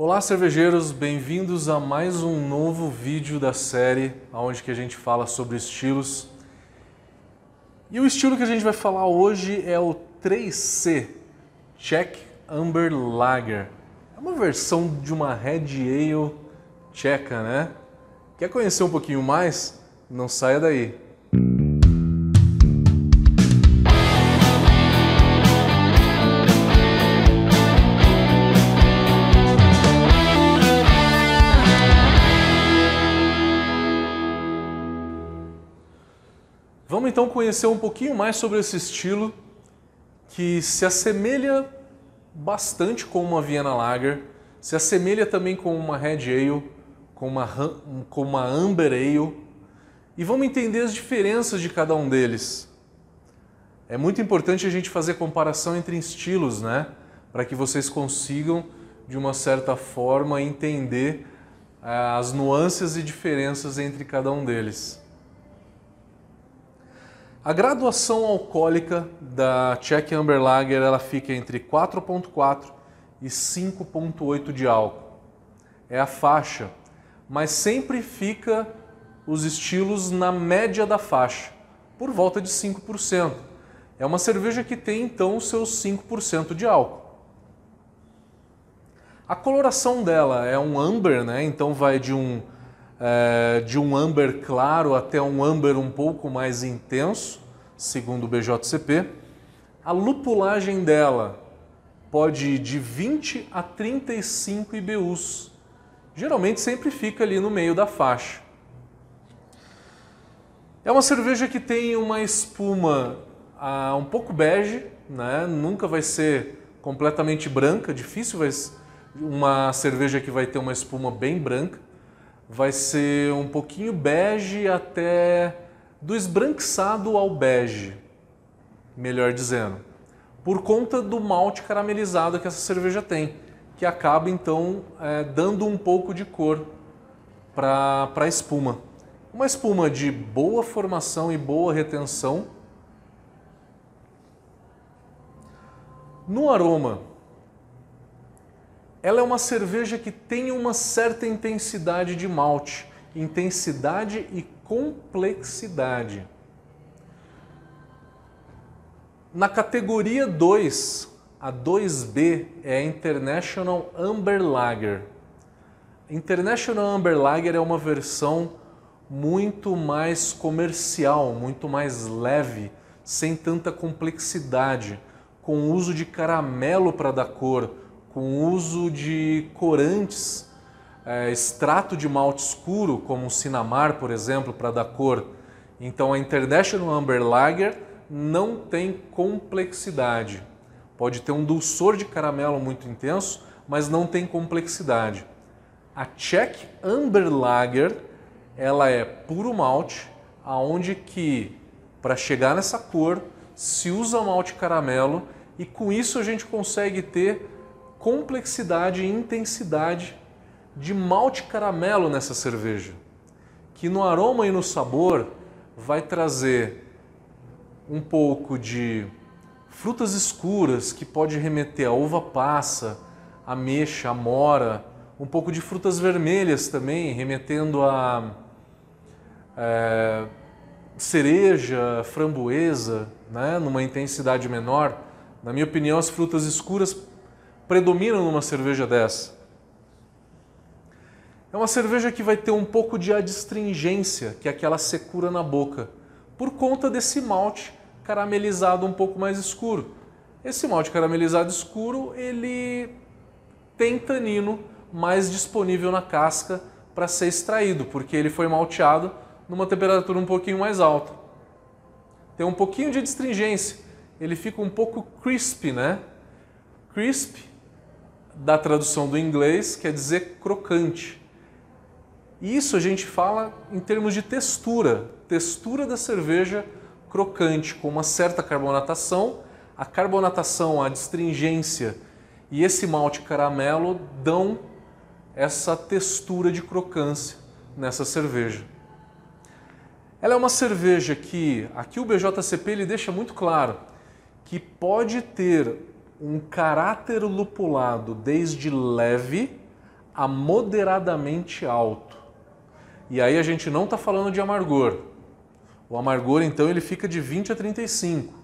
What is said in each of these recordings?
Olá cervejeiros, bem-vindos a mais um novo vídeo da série onde que a gente fala sobre estilos. E o estilo que a gente vai falar hoje é o 3C, Czech Amber Lager. É uma versão de uma Red Ale tcheca, né? Quer conhecer um pouquinho mais? Não saia daí. então conhecer um pouquinho mais sobre esse estilo que se assemelha bastante com uma Vienna Lager, se assemelha também com uma Red Ale, com uma, com uma Amber Ale, e vamos entender as diferenças de cada um deles. É muito importante a gente fazer comparação entre estilos, né? Para que vocês consigam, de uma certa forma, entender eh, as nuances e diferenças entre cada um deles. A graduação alcoólica da Czech Amber Lager ela fica entre 4.4 e 5.8 de álcool. É a faixa, mas sempre fica os estilos na média da faixa, por volta de 5%. É uma cerveja que tem então seus 5% de álcool. A coloração dela é um amber, né? Então vai de um é, de um amber claro até um amber um pouco mais intenso, segundo o BJCP. A lupulagem dela pode ir de 20 a 35 IBUs. Geralmente sempre fica ali no meio da faixa. É uma cerveja que tem uma espuma ah, um pouco bege, né? nunca vai ser completamente branca, difícil vai uma cerveja que vai ter uma espuma bem branca vai ser um pouquinho bege até do esbranquiçado ao bege, melhor dizendo, por conta do malte caramelizado que essa cerveja tem, que acaba então é, dando um pouco de cor para a espuma. Uma espuma de boa formação e boa retenção. No aroma, ela é uma cerveja que tem uma certa intensidade de malte, intensidade e complexidade. Na categoria 2, a 2B é a International Amber Lager. International Amber Lager é uma versão muito mais comercial, muito mais leve, sem tanta complexidade, com uso de caramelo para dar cor, com o uso de corantes, é, extrato de malte escuro, como o cinamar, por exemplo, para dar cor. Então a International Amber Lager não tem complexidade. Pode ter um dulçor de caramelo muito intenso, mas não tem complexidade. A Czech Amber Lager, ela é puro malte, aonde que para chegar nessa cor se usa malte caramelo e com isso a gente consegue ter complexidade e intensidade de malte caramelo nessa cerveja, que no aroma e no sabor vai trazer um pouco de frutas escuras que pode remeter a uva passa, ameixa, mora, um pouco de frutas vermelhas também, remetendo a é, cereja, framboesa, né, numa intensidade menor. Na minha opinião, as frutas escuras predominam numa cerveja dessa? É uma cerveja que vai ter um pouco de adstringência, que é aquela secura na boca, por conta desse malte caramelizado um pouco mais escuro. Esse malte caramelizado escuro, ele tem tanino mais disponível na casca para ser extraído, porque ele foi malteado numa temperatura um pouquinho mais alta. Tem um pouquinho de adstringência, ele fica um pouco crisp, né? Crisp da tradução do inglês quer dizer crocante. Isso a gente fala em termos de textura, textura da cerveja crocante, com uma certa carbonatação. A carbonatação, a astringência e esse malte caramelo dão essa textura de crocância nessa cerveja. Ela é uma cerveja que, aqui o BJCP ele deixa muito claro, que pode ter um caráter lupulado desde leve a moderadamente alto. E aí a gente não está falando de amargor. O amargor, então, ele fica de 20 a 35.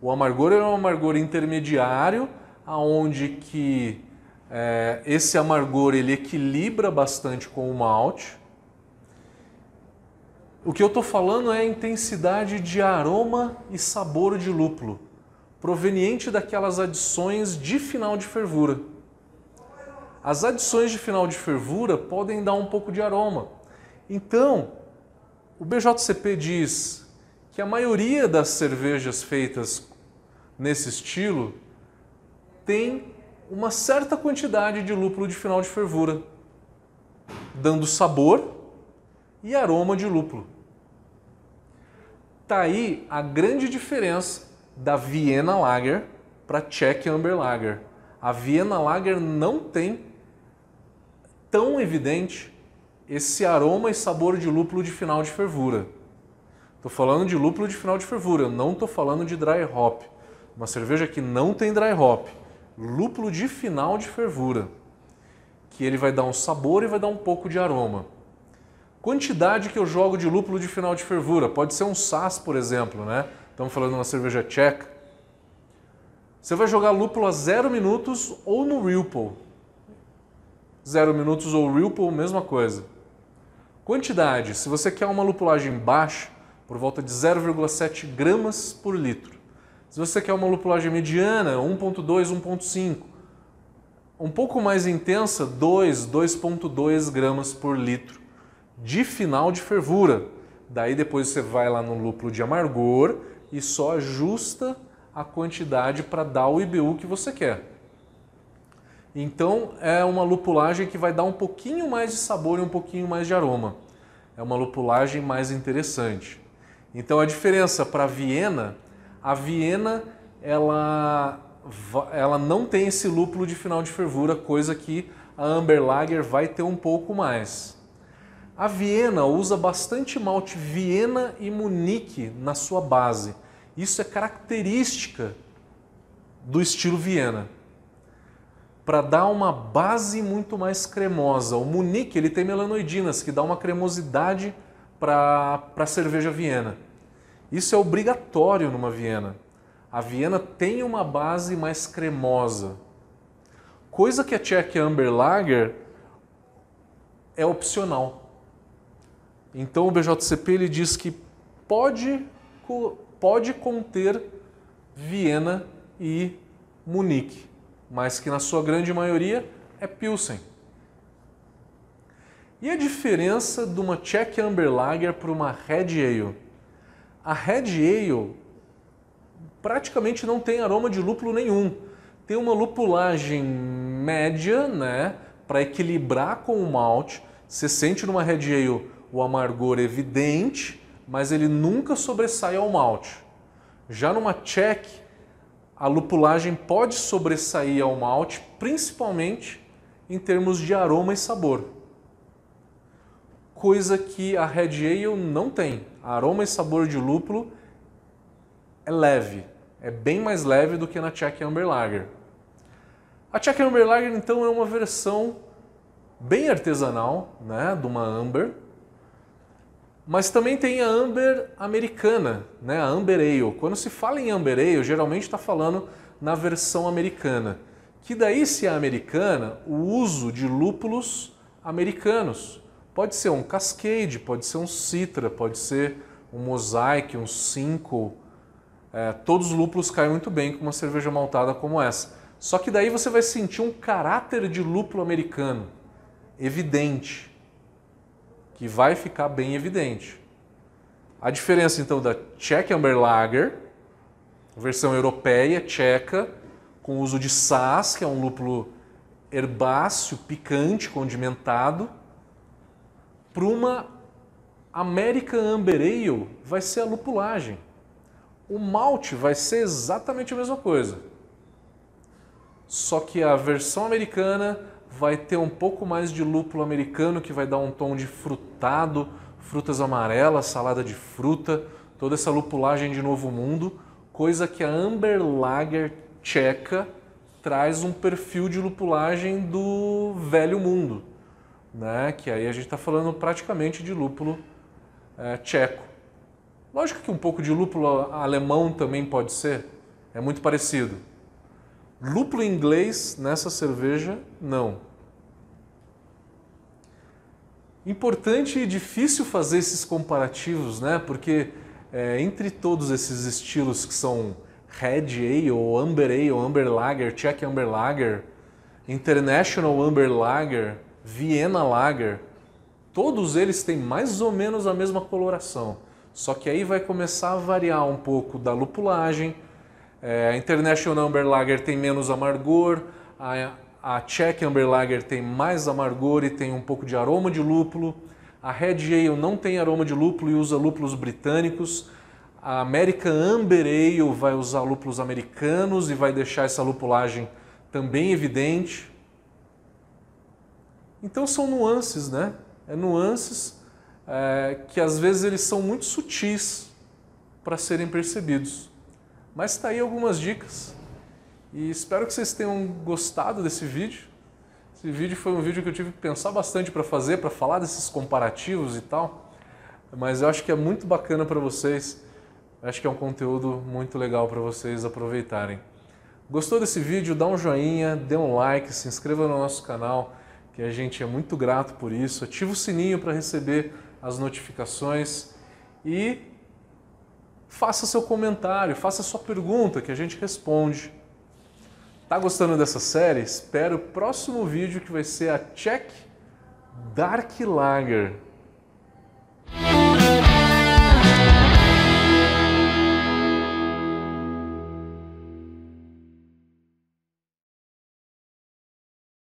O amargor é um amargor intermediário, aonde que é, esse amargor ele equilibra bastante com o malte. O que eu estou falando é a intensidade de aroma e sabor de lúpulo proveniente daquelas adições de final de fervura. As adições de final de fervura podem dar um pouco de aroma. Então, o BJCP diz que a maioria das cervejas feitas nesse estilo tem uma certa quantidade de lúpulo de final de fervura, dando sabor e aroma de lúpulo. Tá aí a grande diferença da Viena Lager para Czech Amber Lager. A Viena Lager não tem tão evidente esse aroma e sabor de lúpulo de final de fervura. Estou falando de lúpulo de final de fervura, não estou falando de dry hop. Uma cerveja que não tem dry hop, lúpulo de final de fervura, que ele vai dar um sabor e vai dar um pouco de aroma. Quantidade que eu jogo de lúpulo de final de fervura, pode ser um SAS, por exemplo, né? estamos falando de uma cerveja tcheca, você vai jogar lúpulo a 0 minutos ou no Ripple. 0 minutos ou Ripple, mesma coisa. Quantidade, se você quer uma lupulagem baixa, por volta de 0,7 gramas por litro. Se você quer uma lupulagem mediana, 1.2, 1.5. Um pouco mais intensa, 2, 2.2 gramas por litro de final de fervura. Daí depois você vai lá no lúpulo de amargor e só ajusta a quantidade para dar o IBU que você quer. Então é uma lupulagem que vai dar um pouquinho mais de sabor e um pouquinho mais de aroma. É uma lupulagem mais interessante. Então a diferença para a Viena, a Viena ela, ela não tem esse lúpulo de final de fervura, coisa que a Amber Lager vai ter um pouco mais. A Viena usa bastante malte Viena e Munique na sua base. Isso é característica do estilo Viena. Para dar uma base muito mais cremosa. O Munique ele tem melanoidinas, que dá uma cremosidade para a cerveja Viena. Isso é obrigatório numa Viena. A Viena tem uma base mais cremosa. Coisa que a Czech Amber Lager é opcional. Então o BJCP ele diz que pode, pode conter Viena e Munique, mas que na sua grande maioria é Pilsen. E a diferença de uma Czech Amber Lager para uma Red Ale? A Red Ale praticamente não tem aroma de lúpulo nenhum. Tem uma lupulagem média, né, para equilibrar com o malte. Você sente numa Red Ale o amargor evidente, mas ele nunca sobressai ao malte. Já numa check, a lupulagem pode sobressair ao malte, principalmente em termos de aroma e sabor. Coisa que a Red Ale não tem. Aroma e sabor de lúpulo é leve, é bem mais leve do que na Czech Amber Lager. A Czech Amber Lager então é uma versão bem artesanal, né, de uma amber, mas também tem a Amber americana, né? a Amber Ale. Quando se fala em Amber Ale, geralmente está falando na versão americana. Que daí, se é americana, o uso de lúpulos americanos. Pode ser um Cascade, pode ser um Citra, pode ser um Mosaic, um Cinco. É, todos os lúpulos caem muito bem com uma cerveja maltada como essa. Só que daí você vai sentir um caráter de lúpulo americano evidente que vai ficar bem evidente. A diferença então da Czech Amber Lager, versão europeia, tcheca, com uso de sass, que é um lúpulo herbáceo, picante, condimentado, para uma American Amber Ale vai ser a lupulagem. O malte vai ser exatamente a mesma coisa. Só que a versão americana vai ter um pouco mais de lúpulo americano que vai dar um tom de frutado, frutas amarelas, salada de fruta, toda essa lupulagem de novo mundo, coisa que a Amber Lager tcheca traz um perfil de lupulagem do velho mundo, né? Que aí a gente está falando praticamente de lúpulo é, tcheco. Lógico que um pouco de lúpulo alemão também pode ser, é muito parecido. Lúpulo inglês nessa cerveja, não. Importante e difícil fazer esses comparativos, né? Porque é, entre todos esses estilos que são Red Ale, ou Amber Ale, ou Amber Lager, Czech Amber Lager, International Amber Lager, Viena Lager, todos eles têm mais ou menos a mesma coloração. Só que aí vai começar a variar um pouco da lupulagem, é, a International Amber Lager tem menos amargor, a, a Czech Amber Lager tem mais amargor e tem um pouco de aroma de lúpulo. A Red Ale não tem aroma de lúpulo e usa lúpulos britânicos. A American Amber Ale vai usar lúpulos americanos e vai deixar essa lupulagem também evidente. Então são nuances, né? É nuances é, que às vezes eles são muito sutis para serem percebidos. Mas está aí algumas dicas e espero que vocês tenham gostado desse vídeo. Esse vídeo foi um vídeo que eu tive que pensar bastante para fazer, para falar desses comparativos e tal, mas eu acho que é muito bacana para vocês. Eu acho que é um conteúdo muito legal para vocês aproveitarem. Gostou desse vídeo? Dá um joinha, dê um like, se inscreva no nosso canal, que a gente é muito grato por isso. Ativa o sininho para receber as notificações e faça seu comentário, faça sua pergunta que a gente responde. Tá gostando dessa série? Espero o próximo vídeo que vai ser a Czech Dark Lager.